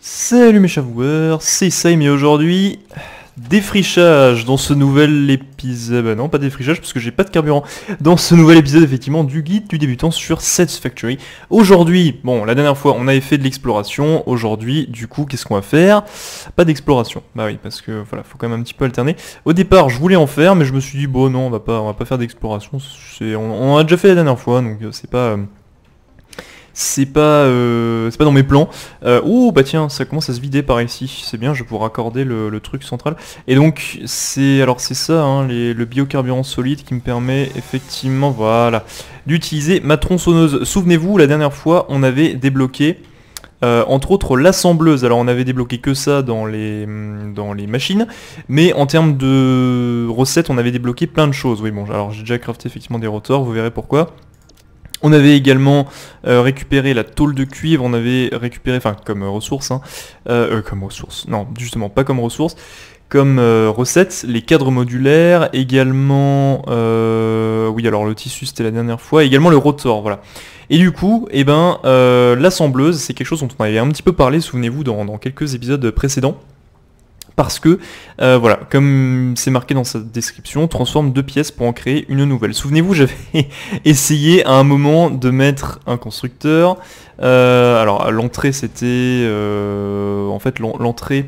Salut mes chavoueurs, c'est Saïm et aujourd'hui défrichage dans ce nouvel épisode. Bah non, pas défrichage parce que j'ai pas de carburant. Dans ce nouvel épisode, effectivement, du guide du débutant sur Factory Aujourd'hui, bon, la dernière fois, on avait fait de l'exploration. Aujourd'hui, du coup, qu'est-ce qu'on va faire Pas d'exploration. Bah oui, parce que voilà, faut quand même un petit peu alterner. Au départ, je voulais en faire, mais je me suis dit, bon, non, on va pas, on va pas faire d'exploration. On, a déjà fait la dernière fois, donc euh, c'est pas. Euh, c'est pas, euh, pas dans mes plans. Euh, oh bah tiens, ça commence à se vider par ici, c'est bien, je vais pouvoir raccorder le, truc central. Et donc c'est alors c'est ça, hein, le biocarburant solide qui me permet effectivement, voilà, d'utiliser ma tronçonneuse. Souvenez-vous, la dernière fois, on avait débloqué euh, entre autres l'assembleuse. Alors on avait débloqué que ça dans les, dans les machines, mais en termes de recettes, on avait débloqué plein de choses. Oui bon, alors j'ai déjà crafté effectivement des rotors, vous verrez pourquoi. On avait également euh, récupéré la tôle de cuivre, on avait récupéré, enfin comme euh, ressource, hein. euh, comme non justement pas comme ressource, comme recette, les cadres modulaires, également, oui alors le tissu c'était la dernière fois, également le rotor, voilà. Et du coup, eh ben, l'assembleuse, c'est quelque chose dont on avait un petit peu parlé, souvenez-vous, dans quelques épisodes précédents parce que, euh, voilà, comme c'est marqué dans sa description, transforme deux pièces pour en créer une nouvelle. Souvenez-vous, j'avais essayé à un moment de mettre un constructeur. Euh, alors, l'entrée, c'était... Euh, en fait, l'entrée,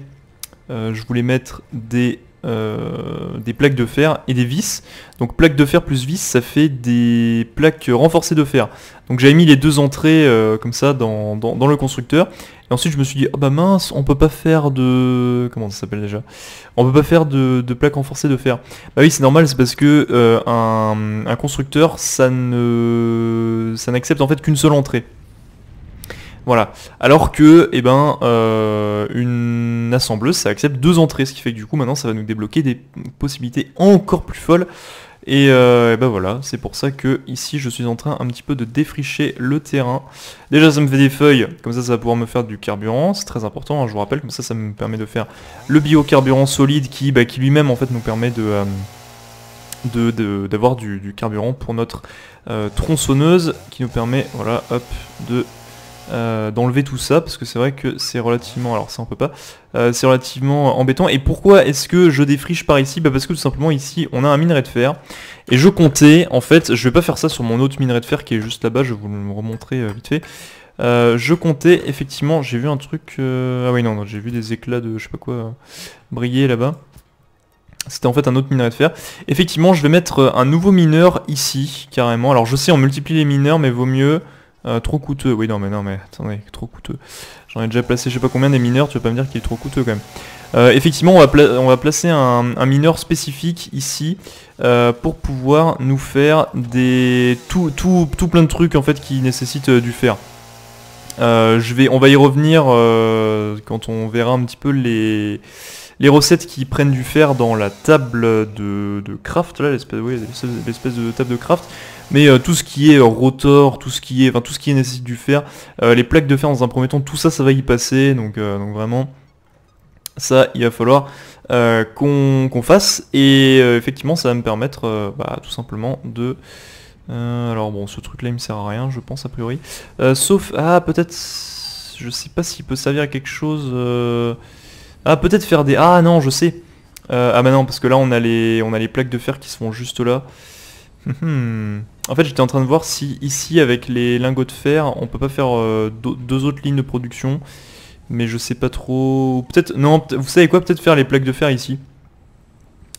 je voulais mettre des euh, des plaques de fer et des vis. Donc plaques de fer plus vis, ça fait des plaques renforcées de fer. Donc j'avais mis les deux entrées euh, comme ça dans, dans, le constructeur. Et ensuite je me suis dit, oh bah mince, on peut pas faire de... Comment ça s'appelle déjà On peut pas faire de, plaques renforcées de fer. Bah oui c'est normal, c'est parce que euh, un, constructeur, ça ne ça n'accepte en fait qu'une seule entrée. Voilà. Alors que, eh ben, euh, une assembleuse, ça accepte deux entrées, ce qui fait que du coup, maintenant, ça va nous débloquer des possibilités encore plus folles. Euh, et, ben voilà, c'est pour ça que ici, je suis en train un petit peu de défricher le terrain. Déjà, ça me fait des feuilles, comme ça, ça va pouvoir me faire du carburant, c'est très important, hein, je vous rappelle, comme ça, ça me permet de faire le biocarburant solide qui, bah, qui lui-même, en fait, nous permet de... Euh, d'avoir du, carburant pour notre tronçonneuse qui nous permet voilà hop de euh, d'enlever tout ça parce que c'est vrai que c'est relativement alors ça on peut pas euh, c'est relativement embêtant et pourquoi est-ce que je défriche par ici bah parce que tout simplement ici on a un minerai de fer et je comptais en fait je vais pas faire ça sur mon autre minerai de fer qui est juste là-bas je vais vous le remontrer euh, vite fait je comptais effectivement j'ai vu un truc ah oui non, non j'ai vu des éclats de je sais pas quoi briller là-bas c'était en fait un autre minerai de fer. Effectivement, je vais mettre un nouveau mineur ici, carrément. Alors je sais, on multiplie les mineurs, mais vaut mieux euh, trop coûteux, oui non mais non mais attendez, trop coûteux. J'en ai déjà placé je sais pas combien des mineurs, tu vas pas me dire qu'il est trop coûteux quand même. Euh, effectivement on va, placer un, mineur spécifique ici euh, pour pouvoir nous faire des tout, plein de trucs en fait qui nécessitent du fer. je vais, on va y revenir quand on verra un petit peu les, les recettes qui prennent du fer dans la table de, de craft, là, l'espèce de table de craft, mais euh, tout ce qui est euh, rotor, tout ce qui est, enfin tout ce qui nécessite du fer, euh, les plaques de fer dans un premier temps, tout ça, ça va y passer, donc, donc vraiment, ça, il va falloir qu'on fasse, et effectivement, ça va me permettre, bah, tout simplement, de... alors bon, ce truc-là, il me sert à rien, je pense, a priori. sauf, ah, peut-être, je sais pas s'il peut servir à quelque chose... Ah, peut-être faire des... Ah non, je sais. Euh, ah bah non, parce que là, on a, les... on a les plaques de fer qui se font juste là. Hmm. en fait, j'étais en train de voir si ici, avec les lingots de fer, on peut pas faire euh, deux autres lignes de production. Mais je sais pas trop... Peut-être... Non, vous savez quoi Peut-être faire les plaques de fer ici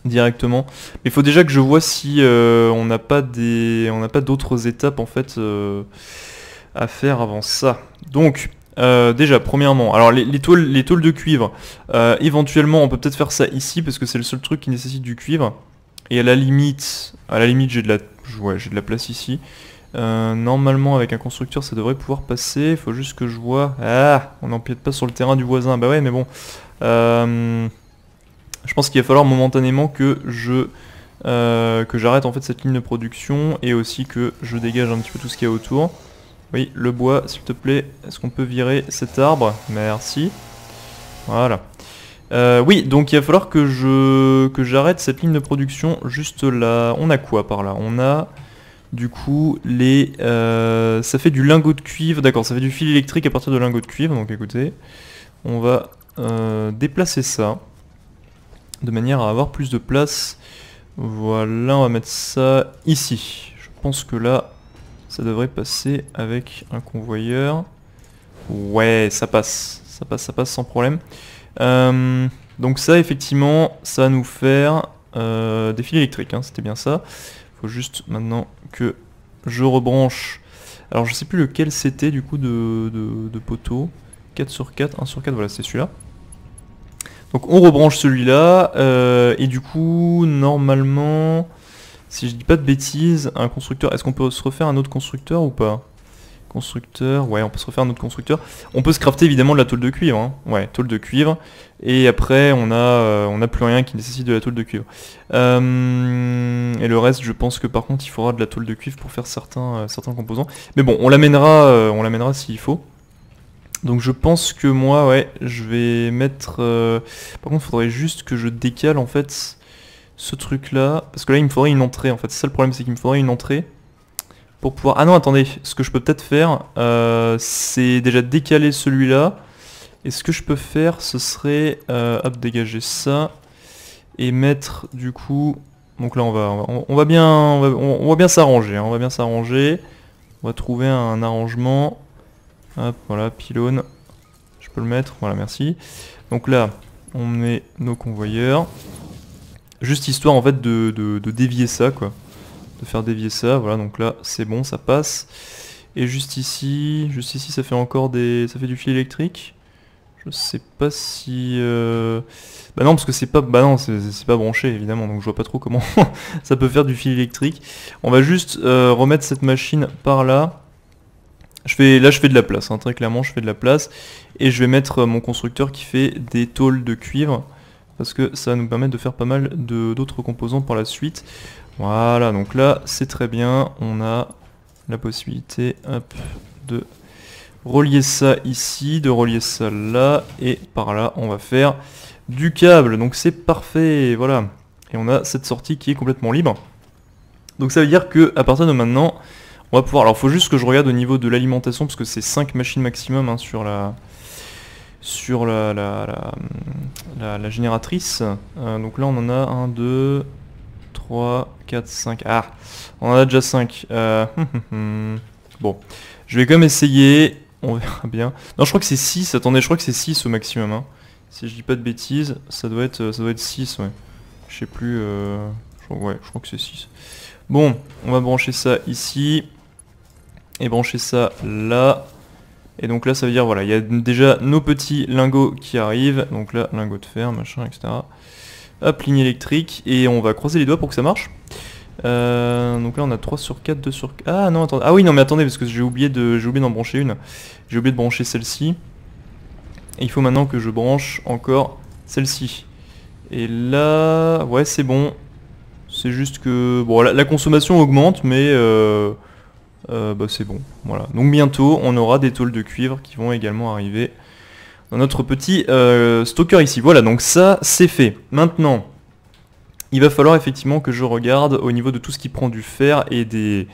directement. Mais il faut déjà que je vois si euh, on n'a pas des, on n'a pas d'autres étapes en fait à faire avant ça. Donc euh, déjà, premièrement, alors les, tôles, les tôles de cuivre, euh, éventuellement on peut peut-être faire ça ici parce que c'est le seul truc qui nécessite du cuivre. Et à la limite, à la limite j'ai de la, j'ai de la place ici. Euh, normalement avec un constructeur ça devrait pouvoir passer, faut juste que je vois... Ah On n'empiète pas sur le terrain du voisin, bah ouais mais bon. je pense qu'il va falloir momentanément que je... que j'arrête en fait cette ligne de production et aussi que je dégage un petit peu tout ce qu'il y a autour. Oui, le bois, s'il te plaît. Est-ce qu'on peut virer cet arbre Merci. Voilà. Euh, oui, donc il va falloir que je que j'arrête cette ligne de production juste là. On a quoi par là On a du coup les... Euh, ça fait du lingot de cuivre, d'accord, ça fait du fil électrique à partir de lingot de cuivre, donc écoutez, on va euh, déplacer ça de manière à avoir plus de place. Voilà, on va mettre ça ici. Je pense que là, ça devrait passer avec un convoyeur. Ouais, ça passe. Ça passe, ça passe sans problème. Euh, donc ça, effectivement, ça va nous faire euh, des fils électriques. Hein, c'était bien ça. faut juste maintenant que je rebranche. Alors je sais plus lequel c'était du coup de, poteau. 4 sur 4, 1 sur 4, voilà c'est celui-là. Donc on rebranche celui-là, euh, et du coup normalement si je dis pas de bêtises, un constructeur, est-ce qu'on peut se refaire un autre constructeur ou pas Constructeur, ouais, on peut se refaire un autre constructeur. On peut se crafter évidemment de la tôle de cuivre, hein. ouais, tôle de cuivre. Et après, on a, euh, on plus rien qui nécessite de la tôle de cuivre. Euh, et le reste, je pense que par contre, il faudra de la tôle de cuivre pour faire certains, euh, certains composants. Mais bon, on l'amènera, on l'amènera s'il faut. Donc je pense que moi, ouais, je vais mettre... par contre, il faudrait juste que je décale en fait ce truc là. Parce que là il me faudrait une entrée en fait. C'est ça le problème, c'est qu'il me faudrait une entrée. Pour pouvoir... Ah non attendez, ce que je peux peut-être faire, euh, c'est déjà décaler celui-là. Et ce que je peux faire, ce serait... Euh, hop, dégager ça. Et mettre du coup... Donc là on va, on, va bien on va, bien s'arranger. Hein. on va bien s'arranger. On va trouver un arrangement. Hop, voilà, pylône. Je peux le mettre, voilà, merci. Donc là, on met nos convoyeurs. Juste histoire en fait de, dévier ça quoi. De faire dévier ça, voilà donc là c'est bon, ça passe. Et juste ici, juste ici ça fait encore des. ça fait du fil électrique. Je sais pas si... Euh, bah non parce que c'est pas. Bah non, c'est pas branché évidemment, donc je vois pas trop comment ça peut faire du fil électrique. On va juste euh, remettre cette machine par là. Je fais, là je fais de la place, hein, très clairement je fais de la place. Et je vais mettre euh, mon constructeur qui fait des tôles de cuivre parce que ça va nous permettre de faire pas mal d'autres composants par la suite. Voilà, donc là, c'est très bien. On a la possibilité de relier ça ici, de relier ça là, et par là, on va faire du câble. Donc c'est parfait, voilà. Et on a cette sortie qui est complètement libre. Donc ça veut dire que à partir de maintenant, on va pouvoir... Alors il faut juste que je regarde au niveau de l'alimentation, parce que c'est 5 machines maximum hein, sur la sur la, la, la, la génératrice. Euh, donc là on en a 1, 2, 3, 4, 5. Ah On en a déjà 5. Euh, bon. Je vais quand même essayer. On verra bien. Non je crois que c'est 6. Attendez, je crois que c'est 6 au maximum. Hein. Si je dis pas de bêtises, ça doit être ça doit être 6, ouais. Je sais plus. Euh, ouais, je crois que c'est 6. Bon, on va brancher ça ici. Et brancher ça là. Et donc là, ça veut dire, voilà, il y a déjà nos petits lingots qui arrivent. Donc là, lingot de fer, machin, etc. Hop, ligne électrique. Et on va croiser les doigts pour que ça marche. Euh, donc là, on a 3 sur 4, 2 sur... Ah non, attendez. Ah oui, non, mais attendez, parce que j'ai oublié de d'en brancher une. J'ai oublié de brancher celle-ci. Et il faut maintenant que je branche encore celle-ci. Et là... Ouais, c'est bon. C'est juste que... Bon, la, consommation augmente, mais... Euh... Euh, bah, c'est bon. Voilà. Donc bientôt, on aura des tôles de cuivre qui vont également arriver dans notre petit euh, stocker ici. Voilà, donc ça, c'est fait. Maintenant, il va falloir effectivement que je regarde au niveau de tout ce qui prend du fer et des...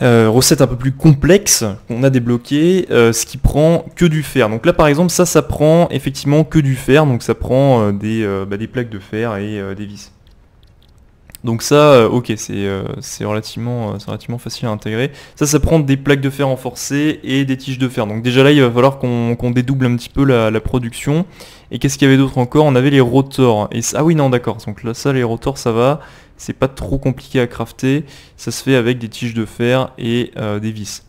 Euh, recettes un peu plus complexes qu'on a débloquées, ce qui prend que du fer. Donc là par exemple ça ça prend effectivement que du fer, donc ça prend des, bah, des plaques de fer et des vis. Donc ça, euh, ok, c'est euh, relativement, euh, relativement facile à intégrer. Ça, ça prend des plaques de fer renforcées et des tiges de fer. Donc déjà là, il va falloir qu'on dédouble un petit peu la, production. Et qu'est-ce qu'il y avait d'autre encore On avait les rotors. Et ah oui, non, d'accord. Donc là, ça, les rotors, ça va. C'est pas trop compliqué à crafter. Ça se fait avec des tiges de fer et des vis.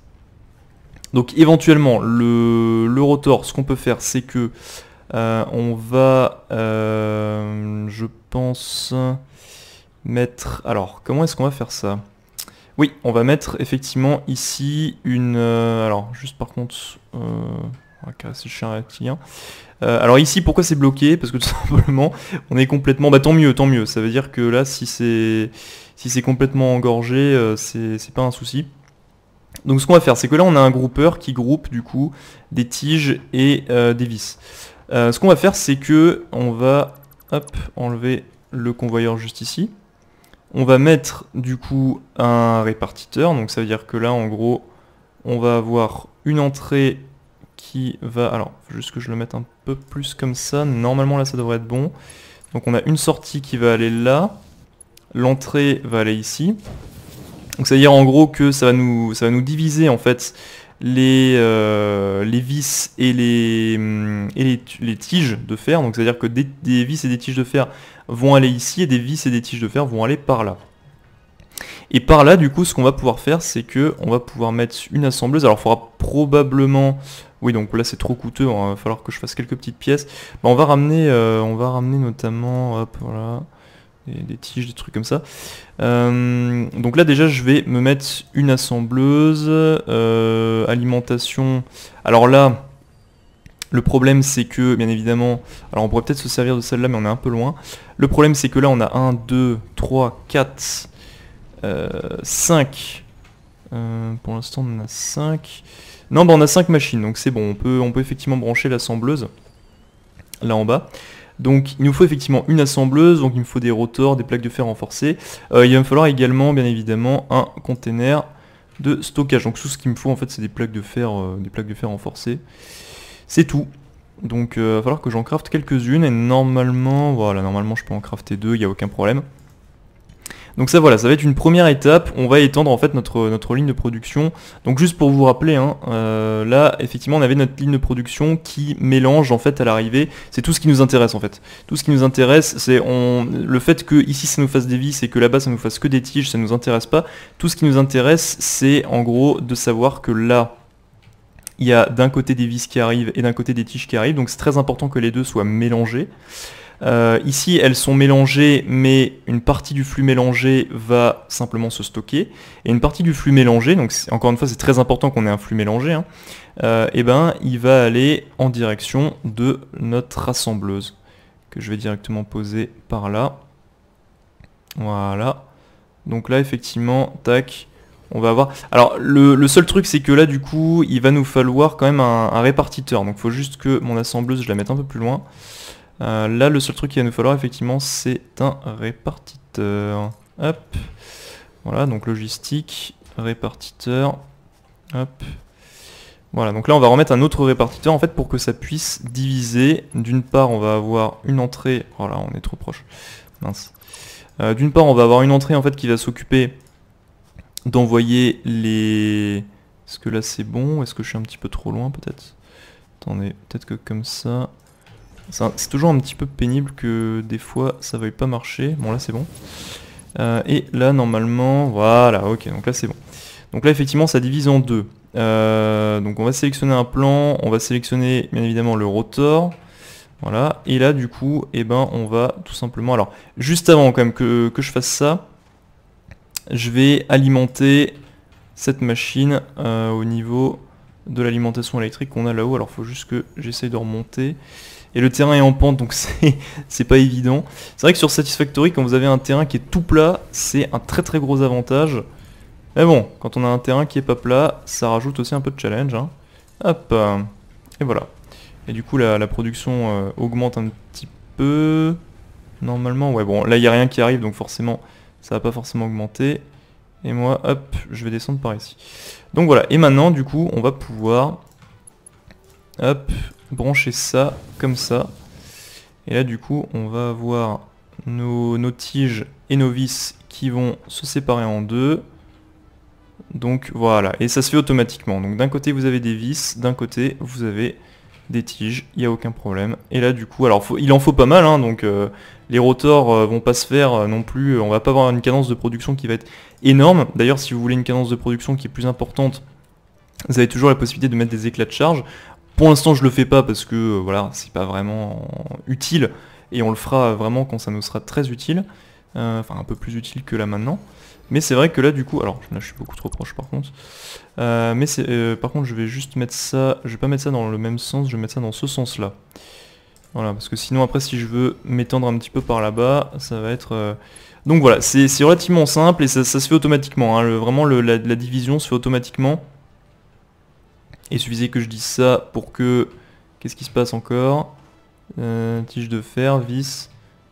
Donc éventuellement, le, rotor, ce qu'on peut faire, c'est que on va, je pense, mettre... Alors, comment est-ce qu'on va faire ça Oui, on va mettre effectivement ici une... Euh, alors, juste par contre... on va casser le chien euh, alors ici, pourquoi c'est bloqué Parce que tout simplement, on est complètement... Bah tant mieux, tant mieux. Ça veut dire que là, si c'est si c'est complètement engorgé, euh, c'est pas un souci. Donc ce qu'on va faire, c'est que là, on a un groupeur qui groupe du coup des tiges et des vis. ce qu'on va faire, c'est que on va hop, enlever le convoyeur juste ici. On va mettre du coup un répartiteur, donc ça veut dire que là en gros on va avoir une entrée qui va... Alors, faut juste que je le mette un peu plus comme ça, normalement là ça devrait être bon. Donc on a une sortie qui va aller là, l'entrée va aller ici. Donc ça veut dire en gros que ça va nous, ça va nous diviser en fait les, euh, les vis et, les, hum, et les, tiges de fer. Donc ça veut dire que des vis et des tiges de fer vont aller ici et des vis et des tiges de fer vont aller par là. Et par là, du coup, ce qu'on va pouvoir faire, c'est que on va pouvoir mettre une assembleuse. Alors, il faudra probablement... Oui, donc là, c'est trop coûteux. Il hein, va falloir que je fasse quelques petites pièces. Bah, on, va ramener, euh, on va ramener notamment... Hop, voilà. Des, tiges, des trucs comme ça. Euh, donc là déjà je vais me mettre une assembleuse, euh, alimentation. Alors là, le problème c'est que, bien évidemment, alors on pourrait peut-être se servir de celle-là, mais on est un peu loin. Le problème c'est que là on a 1, 2, 3, 4, 5. pour l'instant on en a 5. Non, bah on a 5 machines, donc c'est bon, on peut, on peut effectivement brancher l'assembleuse, là en bas. Donc il nous faut effectivement une assembleuse, donc il me faut des rotors, des plaques de fer renforcées. Euh, il va me falloir également, bien évidemment, un container de stockage. Donc tout ce qu'il me faut en fait c'est des plaques de fer, euh, des plaques de fer renforcées. C'est tout. Donc il euh, va falloir que j'en crafte quelques-unes et normalement, voilà, normalement je peux en crafter deux, il n'y a aucun problème. Donc ça voilà, ça va être une première étape, on va étendre en fait notre, notre ligne de production. Donc juste pour vous rappeler, hein, euh, là effectivement on avait notre ligne de production qui mélange en fait à l'arrivée, c'est tout ce qui nous intéresse en fait. Tout ce qui nous intéresse, c'est le fait que ici ça nous fasse des vis et que là-bas ça nous fasse que des tiges, ça nous intéresse pas. Tout ce qui nous intéresse c'est en gros de savoir que là, il y a d'un côté des vis qui arrivent et d'un côté des tiges qui arrivent, donc c'est très important que les deux soient mélangés. Euh, ici, elles sont mélangées, mais une partie du flux mélangé va simplement se stocker. Et une partie du flux mélangé, donc encore une fois, c'est très important qu'on ait un flux mélangé, et hein, euh, eh ben, il va aller en direction de notre rassembleuse, que je vais directement poser par là. Voilà. Donc là, effectivement, tac, on va avoir... Alors, le, seul truc, c'est que là, du coup, il va nous falloir quand même un, répartiteur. Donc, il faut juste que mon assembleuse, je la mette un peu plus loin. Euh, là, le seul truc qu'il va nous falloir, effectivement, c'est un répartiteur. Hop. Voilà, donc logistique, répartiteur. Hop. Voilà, donc là, on va remettre un autre répartiteur, en fait, pour que ça puisse diviser. D'une part, on va avoir une entrée... Oh on est trop proche. Mince. Euh, d'une part, on va avoir une entrée, en fait, qui va s'occuper d'envoyer les... Est-ce que là c'est bon Est-ce que je suis un petit peu trop loin peut-être Attendez, peut-être que comme ça... C'est toujours un petit peu pénible que des fois ça veuille pas marcher. Bon là c'est bon. Euh, et là normalement, voilà, ok, donc là c'est bon. Donc là effectivement ça divise en deux. Euh, donc on va sélectionner un plan, on va sélectionner bien évidemment le rotor. Voilà, et là du coup, eh ben, on va tout simplement... Alors, juste avant quand même que, que je fasse ça, je vais alimenter cette machine euh, au niveau de l'alimentation électrique qu'on a là-haut. Alors il faut juste que j'essaye de remonter. Et le terrain est en pente, donc c'est pas évident. C'est vrai que sur Satisfactory, quand vous avez un terrain qui est tout plat, c'est un très très gros avantage. Mais bon, quand on a un terrain qui est pas plat, ça rajoute aussi un peu de challenge. Hein. Hop, euh, et voilà. Et du coup, la, production euh, augmente un petit peu. Normalement, ouais, bon, là, il n'y a rien qui arrive, donc forcément, ça va pas forcément augmenter. Et moi, hop, je vais descendre par ici. Donc voilà, et maintenant, du coup, on va pouvoir, hop, brancher ça comme ça. Et là, du coup, on va avoir nos, nos tiges et nos vis qui vont se séparer en deux. Donc voilà, et ça se fait automatiquement. Donc d'un côté, vous avez des vis, d'un côté, vous avez des tiges, il n'y a aucun problème. Et là du coup, alors il en faut pas mal, hein, donc euh, les rotors euh, vont pas se faire euh, non plus, on va pas avoir une cadence de production qui va être énorme. D'ailleurs si vous voulez une cadence de production qui est plus importante, vous avez toujours la possibilité de mettre des éclats de charge. Pour l'instant je le fais pas parce que voilà, c'est pas vraiment utile, et on le fera vraiment quand ça nous sera très utile, enfin un peu plus utile que là maintenant. Mais c'est vrai que là du coup, alors là je suis beaucoup trop proche par contre. Euh, mais euh, par contre je vais juste mettre ça, je vais pas mettre ça dans le même sens, je vais mettre ça dans ce sens là. Voilà, parce que sinon après si je veux m'étendre un petit peu par là-bas, ça va être... Euh, donc voilà, c'est relativement simple et ça, se fait automatiquement. Hein. vraiment la, division se fait automatiquement. Et suffisait que je dise ça pour que... Qu'est-ce qui se passe encore Tige de fer, vis.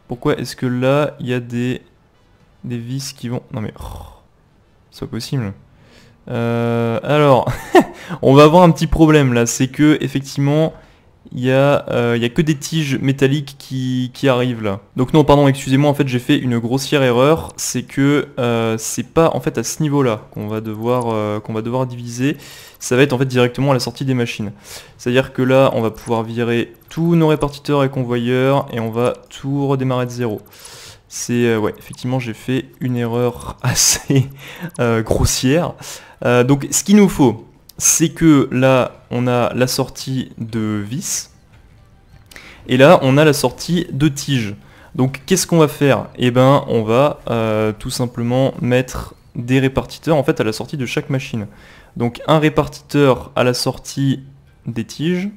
Pourquoi est-ce que là il y a des... Des vis qui vont... Non mais... Oh, c'est possible. Euh, alors, on va avoir un petit problème là, c'est que effectivement, il n'y a, euh, y a que des tiges métalliques qui, arrivent là. Donc non, pardon, excusez-moi, en fait j'ai fait une grossière erreur, c'est que euh, c'est pas en fait à ce niveau là qu'on va, devoir qu'on va devoir diviser, ça va être en fait directement à la sortie des machines. C'est-à-dire que là, on va pouvoir virer tous nos répartiteurs et convoyeurs et on va tout redémarrer de zéro. C'est euh, ouais, effectivement j'ai fait une erreur assez euh, grossière. Euh, donc ce qu'il nous faut, c'est que là on a la sortie de vis et là on a la sortie de tige. Donc qu'est-ce qu'on va faire Eh bien on va tout simplement mettre des répartiteurs en fait à la sortie de chaque machine. Donc un répartiteur à la sortie des tiges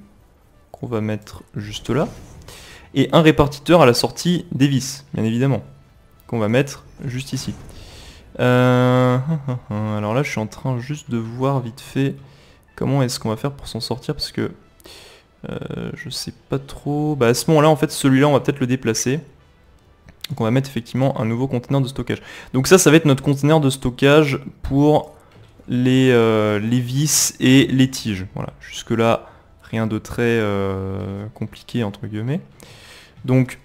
qu'on va mettre juste là et un répartiteur à la sortie des vis, bien évidemment, qu'on va mettre juste ici. Euh, alors là, je suis en train juste de voir vite fait comment est-ce qu'on va faire pour s'en sortir, parce que je euh, je sais pas trop... Bah à ce moment-là, en fait, celui-là, on va peut-être le déplacer. Donc on va mettre effectivement un nouveau conteneur de stockage. Donc ça, ça va être notre conteneur de stockage pour les, euh, les vis et les tiges. Voilà, jusque-là, rien de très compliqué, entre guillemets. Donc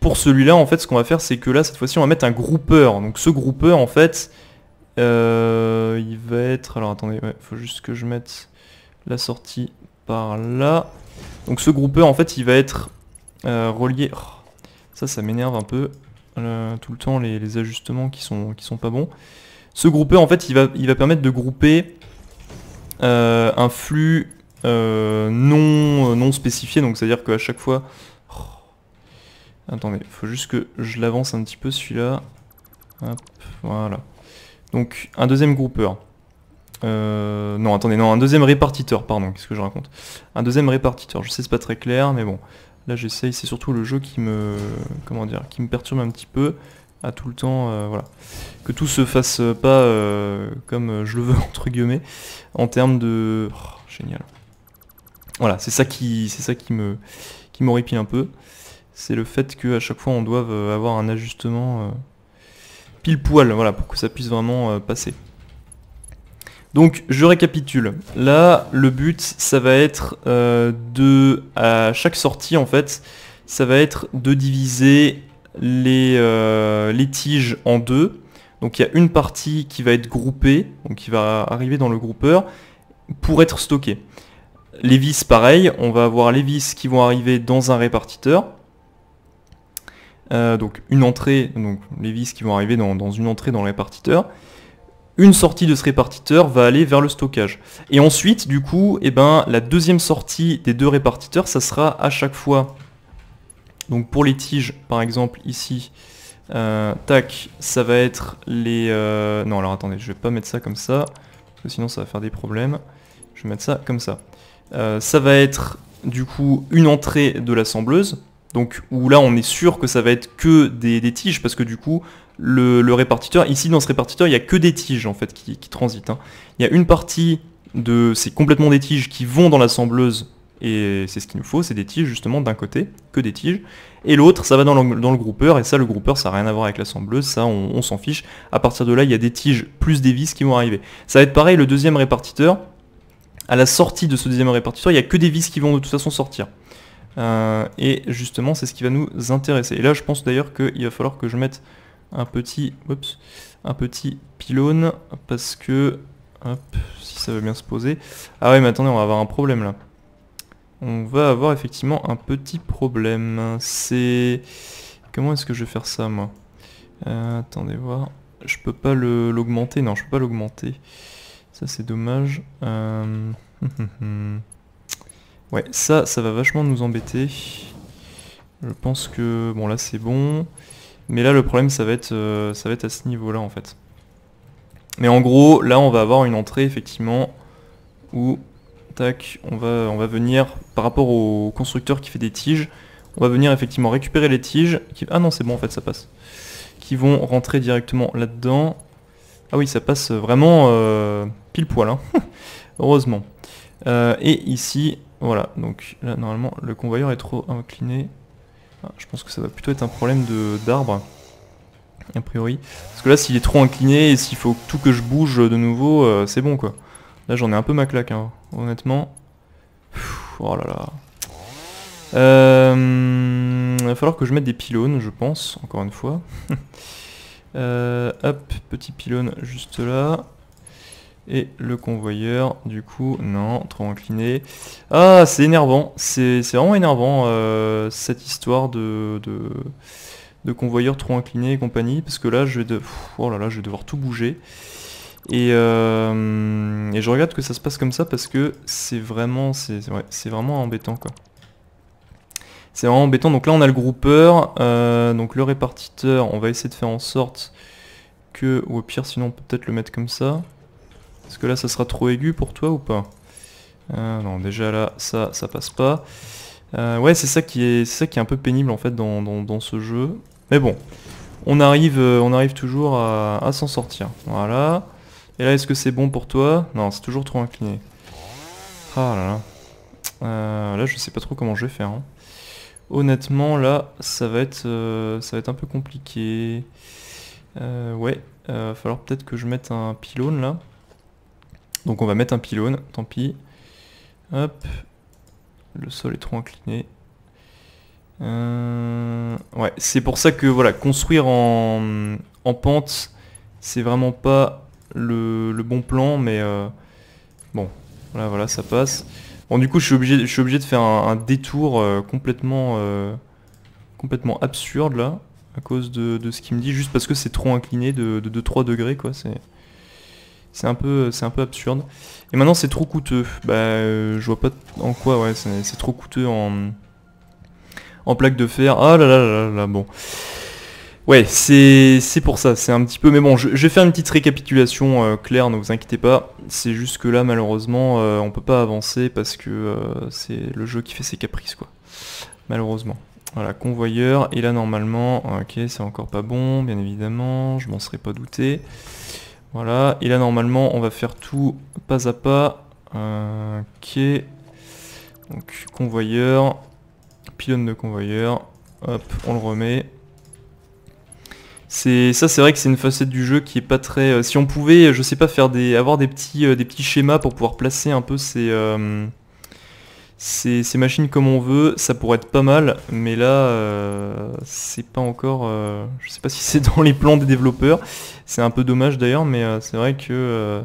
pour celui-là, en fait, ce qu'on va faire, c'est que là, cette fois-ci, on va mettre un groupeur. Donc ce groupeur, en fait, euh, il va être... Alors attendez, il faut juste que je mette la sortie par là. Donc ce groupeur, en fait, il va être euh, relié... Oh, ça, ça m'énerve un peu euh, tout le temps, les, ajustements qui sont, qui sont pas bons. Ce groupeur, en fait, il va, il va permettre de grouper un flux non, non spécifié. Donc c'est-à-dire qu'à chaque fois Attendez, faut juste que je l'avance un petit peu celui-là. voilà. Donc un deuxième groupeur. Euh, non, attendez, non, un deuxième répartiteur, pardon, qu'est-ce que je raconte Un deuxième répartiteur, je sais c'est pas très clair, mais bon. Là j'essaye, c'est surtout le jeu qui me... comment dire, qui me perturbe un petit peu à tout le temps, euh, voilà. Que tout se fasse pas euh, comme je le veux, entre guillemets, en termes de... Oh, génial. Voilà, c'est ça qui c'est ça qui me qui un peu c'est le fait qu'à chaque fois on doive euh, avoir un ajustement euh, pile poil, voilà, pour que ça puisse vraiment euh, passer. Donc je récapitule. Là, le but, ça va être de, à chaque sortie en fait, ça va être de diviser les, les tiges en deux. Donc il y a une partie qui va être groupée, donc qui va arriver dans le groupeur, pour être stockée. Les vis, pareil, on va avoir les vis qui vont arriver dans un répartiteur. Euh, donc une entrée, donc les vis qui vont arriver dans, une entrée dans le répartiteur, une sortie de ce répartiteur va aller vers le stockage. Et ensuite, du coup, eh ben, la deuxième sortie des deux répartiteurs, ça sera à chaque fois, donc pour les tiges, par exemple, ici, euh, tac, ça va être les... Euh, non, alors attendez, je vais pas mettre ça comme ça, parce que sinon ça va faire des problèmes. Je vais mettre ça comme ça. ça va être, du coup, une entrée de l'assembleuse, donc où là on est sûr que ça va être que des, tiges parce que du coup le, répartiteur, ici dans ce répartiteur il n'y a que des tiges en fait qui, transitent. Hein. Il y a une partie de, c'est complètement des tiges qui vont dans l'assembleuse et c'est ce qu'il nous faut, c'est des tiges justement d'un côté, que des tiges, et l'autre ça va dans le, groupeur et ça le groupeur ça n'a rien à voir avec l'assembleuse, ça on, s'en fiche. À partir de là il y a des tiges plus des vis qui vont arriver. Ça va être pareil le deuxième répartiteur, à la sortie de ce deuxième répartiteur il n'y a que des vis qui vont de toute façon sortir. Euh, et justement, c'est ce qui va nous intéresser. Et là, je pense d'ailleurs qu'il va falloir que je mette un petit, un petit pylône, parce que, hop, si ça veut bien se poser. Ah oui mais attendez, on va avoir un problème là. On va avoir effectivement un petit problème. C'est... Comment est-ce que je vais faire ça, moi euh, Attendez voir. Je peux pas l'augmenter. Non, je peux pas l'augmenter. Ça, c'est dommage. Euh, hum, hum, hum. Ouais, ça, ça va vachement nous embêter. Je pense que... Bon, là, c'est bon. Mais là, le problème, ça va être, euh, ça va être à ce niveau-là, en fait. Mais en gros, là, on va avoir une entrée, effectivement, où... Tac, on va, on va venir, par rapport au constructeur qui fait des tiges, on va venir effectivement récupérer les tiges. Qui... Ah non, c'est bon, en fait, ça passe. Qui vont rentrer directement là-dedans. Ah oui, ça passe vraiment euh, pile poil, hein. heureusement. Euh, et ici, voilà, donc là normalement le convoyeur est trop incliné. Ah, je pense que ça va plutôt être un problème d'arbre, a priori. Parce que là s'il est trop incliné et s'il faut tout que je bouge de nouveau, euh, c'est bon quoi. Là j'en ai un peu ma claque, hein. honnêtement. oh là là. il euh, va falloir que je mette des pylônes, je pense, encore une fois. Euh, hop, petit pylône juste là. Et le convoyeur, du coup, non, trop incliné. Ah, c'est énervant, c'est vraiment énervant euh, cette histoire de, convoyeur trop incliné et compagnie, parce que là, je vais, de... Oh là là, je vais devoir tout bouger. Euh, et, je regarde que ça se passe comme ça parce que c'est vraiment, c'est vraiment embêtant quoi. C'est vraiment embêtant. Donc là on a le groupeur, euh, donc le répartiteur, on va essayer de faire en sorte que, ou au pire sinon peut peut-être le mettre comme ça. Est-ce que là, ça sera trop aigu pour toi ou pas euh, Non, déjà là, ça, ça passe pas. Euh, ouais, c'est ça, qui est, ça qui est un peu pénible en fait dans, ce jeu. Mais bon, on arrive, euh, on arrive toujours à, s'en sortir. Voilà. Et là, est-ce que c'est bon pour toi Non, c'est toujours trop incliné. Ah là là. là, je sais pas trop comment je vais faire. Hein. Honnêtement, là, ça va être, ça va être un peu compliqué. ouais, va falloir peut-être que je mette un pylône là. Donc on va mettre un pylône, tant pis. Hop. Le sol est trop incliné. Euh, ouais, c'est pour ça que voilà, construire en, pente, c'est vraiment pas le, bon plan, mais euh, bon, voilà, voilà, ça passe. Bon, du coup, je suis obligé, je suis obligé de faire un, détour euh, complètement, complètement absurde là, à cause de, ce qu'il me dit, juste parce que c'est trop incliné de, de 2-3 degrés, quoi, c'est... C'est un peu un peu absurde. Et maintenant c'est trop coûteux. Bah euh, je vois pas en quoi ouais c'est trop coûteux en en plaque de fer. Ah là là là là, bon. Ouais, c'est pour ça, c'est un petit peu... Mais bon, je, vais faire une petite récapitulation euh, claire, ne vous inquiétez pas. C'est juste que là, malheureusement, euh, on peut pas avancer parce que c'est le jeu qui fait ses caprices, quoi. Malheureusement. Voilà, convoyeur, et là, normalement... Ok, c'est encore pas bon, bien évidemment, je m'en serais pas douté. Voilà, et là normalement on va faire tout pas à pas. Euh, ok. Donc convoyeur, pylône de convoyeur, hop, on le remet. C'est ça, c'est vrai que c'est une facette du jeu qui est pas très. Euh, si on pouvait, je sais pas, faire des, avoir des petits, euh, des petits schémas pour pouvoir placer un peu ces, ces, ces, machines comme on veut, ça pourrait être pas mal, mais là, euh, c'est pas encore... Euh, je sais pas si c'est dans les plans des développeurs, c'est un peu dommage d'ailleurs, mais euh, c'est vrai que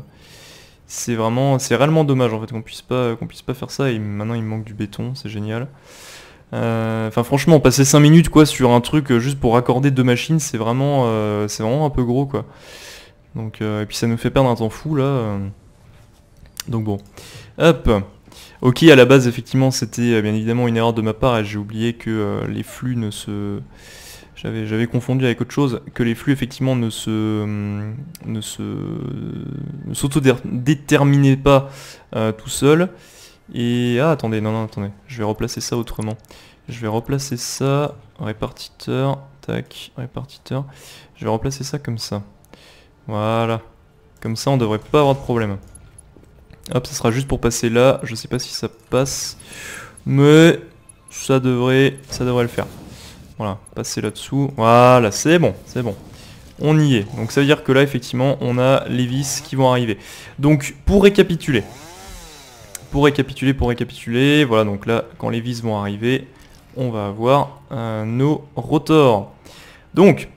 c'est vraiment... C'est réellement dommage en fait qu'on puisse, pas, qu'on puisse pas faire ça, et maintenant il manque du béton, c'est génial. Enfin franchement, passer 5 minutes quoi sur un truc juste pour raccorder deux machines, c'est vraiment, c'est vraiment un peu gros quoi. Donc, et puis ça nous fait perdre un temps fou là. Donc bon. Hop Ok, à la base, effectivement, c'était euh, bien évidemment une erreur de ma part et j'ai oublié que euh, les flux ne se... J'avais confondu avec autre chose, que les flux effectivement ne se hum, ne se ne s'autodéterminaient pas euh, tout seul. Et ah attendez, non non attendez, je vais replacer ça autrement. Je vais replacer ça, répartiteur, tac, répartiteur. Je vais replacer ça comme ça. Voilà. Comme ça on devrait pas avoir de problème. Hop, ça sera juste pour passer là. Je sais pas si ça passe. Mais ça devrait, ça devrait le faire. Voilà, passer là-dessous. Voilà, c'est bon, c'est bon. On y est. Donc ça veut dire que là, effectivement, on a les vis qui vont arriver. Donc, pour récapituler. Pour récapituler, pour récapituler. Voilà, donc là, quand les vis vont arriver, on va avoir euh, nos rotors. Donc,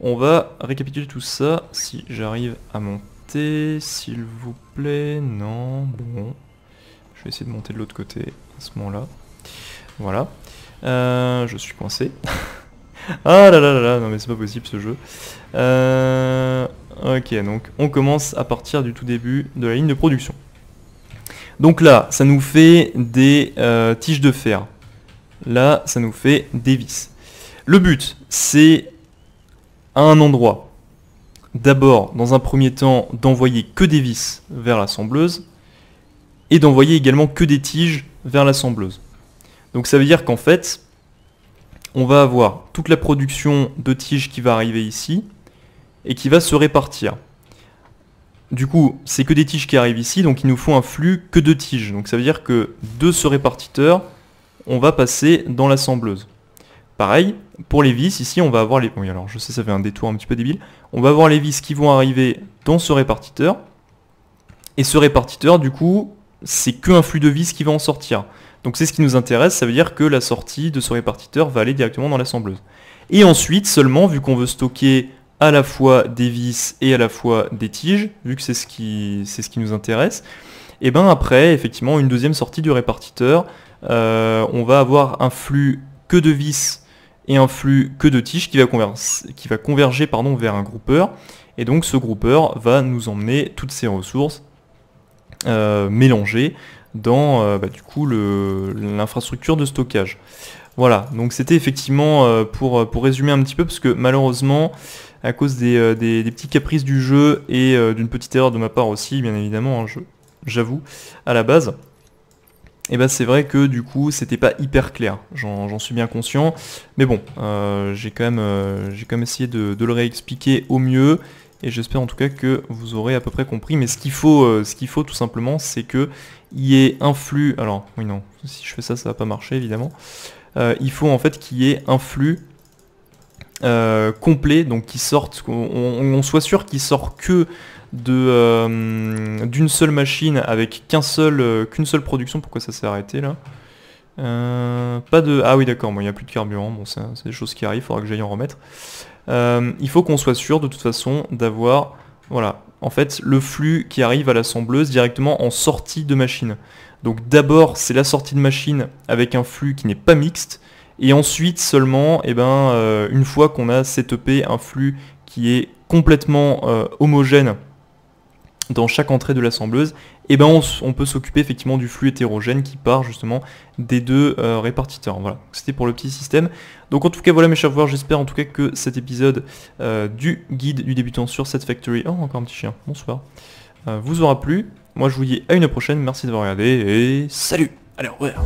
on va récapituler tout ça si j'arrive à mon s'il vous plaît Non, bon. Je vais essayer de monter de l'autre côté à ce moment-là. Voilà. Euh, je suis coincé. ah là là là là, non mais c'est pas possible ce jeu. Euh, ok, donc on commence à partir du tout début de la ligne de production. Donc là, ça nous fait des euh, tiges de fer. Là, ça nous fait des vis. Le but, c'est un endroit d'abord, dans un premier temps, d'envoyer que des vis vers l'assembleuse et d'envoyer également que des tiges vers l'assembleuse. Donc ça veut dire qu'en fait, on va avoir toute la production de tiges qui va arriver ici et qui va se répartir. Du coup, c'est que des tiges qui arrivent ici, donc il nous faut un flux que de tiges. Donc ça veut dire que de ce répartiteur, on va passer dans l'assembleuse. Pareil, pour les vis, ici on va avoir les... Oui alors je sais ça fait un détour un petit peu débile. On va avoir les vis qui vont arriver dans ce répartiteur. Et ce répartiteur du coup, c'est qu'un flux de vis qui va en sortir. Donc c'est ce qui nous intéresse, ça veut dire que la sortie de ce répartiteur va aller directement dans l'assembleuse. Et ensuite seulement, vu qu'on veut stocker à la fois des vis et à la fois des tiges, vu que c'est ce qui, c'est ce qui nous intéresse, et eh bien après, effectivement, une deuxième sortie du répartiteur, euh, on va avoir un flux que de vis et un flux que de tiges qui va, converger, qui va converger pardon, vers un groupeur. Et donc ce groupeur va nous emmener toutes ces ressources euh, mélangées dans euh, bah, du coup l'infrastructure de stockage. Voilà, donc c'était effectivement euh, pour, pour résumer un petit peu, parce que malheureusement, à cause des, des, petits caprices du jeu et d'une petite erreur de ma part aussi, bien évidemment, hein, j'avoue, à la base, et eh ben, c'est vrai que du coup c'était pas hyper clair, j'en suis bien conscient, mais bon, euh, j'ai quand, euh, quand, même essayé de, le réexpliquer au mieux, et j'espère en tout cas que vous aurez à peu près compris, mais ce qu'il faut, euh, ce faut tout simplement c'est que y ait un flux, alors oui non, si je fais ça ça va pas marcher évidemment, il faut en fait qu'il y ait un flux complet, donc qui sorte, qu'on soit sûr qu'il sort que euh, d'une seule machine avec euh, qu'une seul, seule production. Pourquoi ça s'est arrêté là euh, Pas de... Ah oui d'accord, il n'y a plus de carburant, bon, c'est des choses qui arrivent, il faudra que j'aille en remettre. il faut qu'on soit sûr de toute façon d'avoir... Voilà, en fait le flux qui arrive à l'assembleuse directement en sortie de machine. Donc d'abord c'est la sortie de machine avec un flux qui n'est pas mixte. Et ensuite seulement, eh ben, une fois qu'on a setupé un flux qui est complètement homogène dans chaque entrée de l'assembleuse, et eh ben on, peut s'occuper effectivement du flux hétérogène qui part justement des deux euh, répartiteurs. Voilà, c'était pour le petit système. Donc en tout cas voilà mes chers joueurs, j'espère en tout cas que cet épisode euh, du guide du débutant sur cette factory, oh encore un petit chien, bonsoir, euh, vous aura plu. Moi je vous dis à une prochaine, merci d'avoir regardé et salut Allez, au revoir